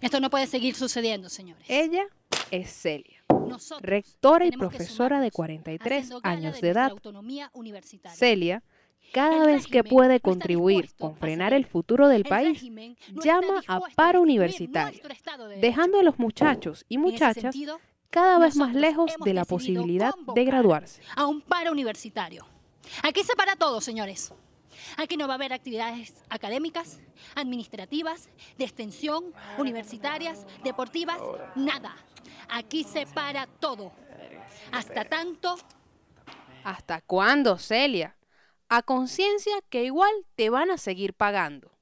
Esto no puede seguir sucediendo, señores. Ella es Celia, rectora y profesora de 43 años de, edad. Autonomía Celia cada vez que puede contribuir con frenar el futuro del país, llama a paro universitario, dejando a los muchachos y muchachas cada vez más lejos de la posibilidad de graduarse. A un paro universitario. Aquí se para todo, señores. Aquí no va a haber actividades académicas, administrativas, de extensión, universitarias, deportivas, nada. Aquí se para todo. Hasta tanto... ¿Hasta cuándo, Celia? A conciencia que igual te van a seguir pagando.